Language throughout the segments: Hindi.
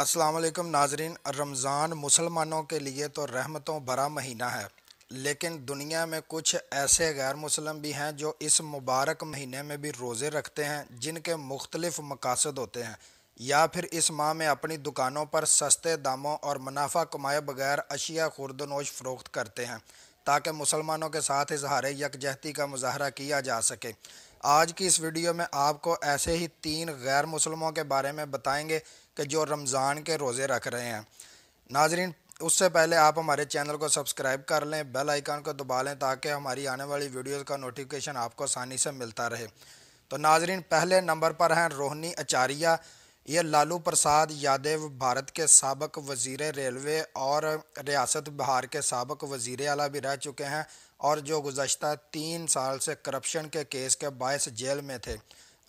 वालेकुम नाजरीन रमज़ान मुसलमानों के लिए तो रहमतों भरा महीना है लेकिन दुनिया में कुछ ऐसे गैर मुसलम भी हैं जो इस मुबारक महीने में भी रोज़े रखते हैं जिनके मुख्तलिफ मकासद होते हैं या फिर इस माह में अपनी दुकानों पर सस्ते दामों और मुनाफा कमाए बगैर अशिया खुर्दनोश फ़रोख्त करते हैं ताकि मुसलमानों के साथ इजहार यकजहती का मुजाहरा किया जा सके आज की इस वीडियो में आपको ऐसे ही तीन गैर मुसलमों के बारे में बताएंगे कि जो रमज़ान के रोज़े रख रहे हैं नाजरीन उससे पहले आप हमारे चैनल को सब्सक्राइब कर लें बेल आइकन को दबा लें ताकि हमारी आने वाली वीडियोस का नोटिफिकेशन आपको आसानी से मिलता रहे तो नाजरीन पहले नंबर पर हैं रोहनी अचारिया यह लालू प्रसाद यादव भारत के सबक वजीर रेलवे और रियासत बिहार के सबक वजीर अला भी रह चुके हैं और जो गुजशत तीन साल से करप्शन के केस के बायस जेल में थे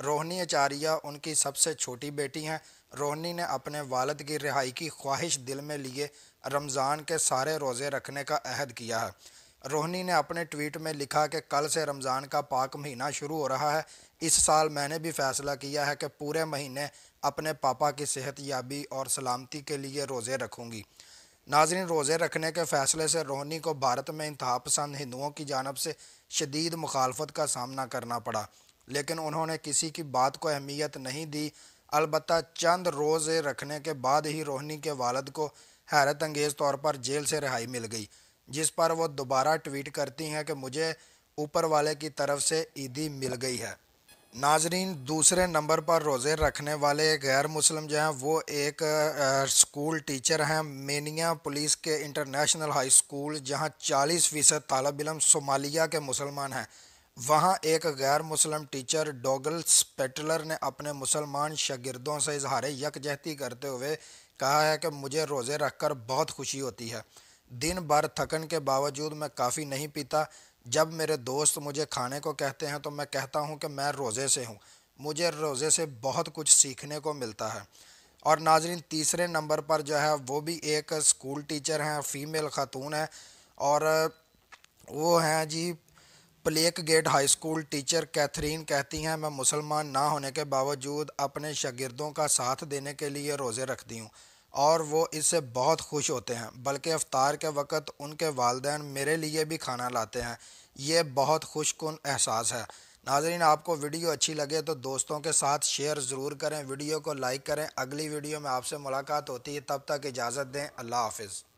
रोहनी आचार्य उनकी सबसे छोटी बेटी हैं रोहनी ने अपने वालद की रिहाई की ख्वाहिश दिल में लिए रमज़ान के सारे रोज़े रखने का अहद किया है रोहनी ने अपने ट्वीट में लिखा कि कल से रमज़ान का पाक महीना शुरू हो रहा है इस साल मैंने भी फ़ैसला किया है कि पूरे महीने अपने पापा की सेहत याबी और सलामती के लिए रोज़े रखूँगी नाजरीन रोज़े रखने के फ़ैसले से रोहनी को भारत में इंतहा पसंद हिंदुओं की जानब से शदीद मुखालफत का सामना करना पड़ा लेकिन उन्होंने किसी की बात को अहमियत नहीं दी अलबत् चंद रोज़े रखने के बाद ही रोहनी के वालद को हैरत अंगेज़ तौर पर जेल से रिहाई मिल गई जिस पर वो दोबारा ट्वीट करती हैं कि मुझे ऊपर वाले की तरफ से ईदी मिल गई है नाजरीन दूसरे नंबर पर रोज़े रखने वाले गैर मुस्लिम जो हैं वो एक स्कूल टीचर हैं मेनिया पुलिस के इंटरनेशनल हाई स्कूल जहां 40 फ़ीसद तालब इलम सोमालिया के मुसलमान हैं वहां एक गैर मुस्लिम टीचर डोगल स्पेटलर ने अपने मुसलमान शागिर्दों से इजहार यकजहती करते हुए कहा है कि मुझे रोज़े रख कर बहुत खुशी होती है दिन भर थकन के बावजूद मैं काफ़ी नहीं पीता जब मेरे दोस्त मुझे खाने को कहते हैं तो मैं कहता हूँ कि मैं रोज़े से हूँ मुझे रोज़े से बहुत कुछ सीखने को मिलता है और नाजरीन तीसरे नंबर पर जो है वो भी एक स्कूल टीचर हैं फ़ीमेल ख़ातून है और वो हैं जी प्लेक गेट हाई स्कूल टीचर कैथरीन कहती हैं मैं मुसलमान ना होने के बावजूद अपने शागिर्दों का साथ देने के लिए रोज़े रखती हूँ और वो इससे बहुत खुश होते हैं बल्कि अफ्तार के वक़्त उनके वालदेन मेरे लिए भी खाना लाते हैं ये बहुत खुशकन एहसास है नाजरीन आपको वीडियो अच्छी लगे तो दोस्तों के साथ शेयर ज़रूर करें वीडियो को लाइक करें अगली वीडियो में आपसे मुलाकात होती है तब तक इजाज़त दें अल्लाह हाफिज़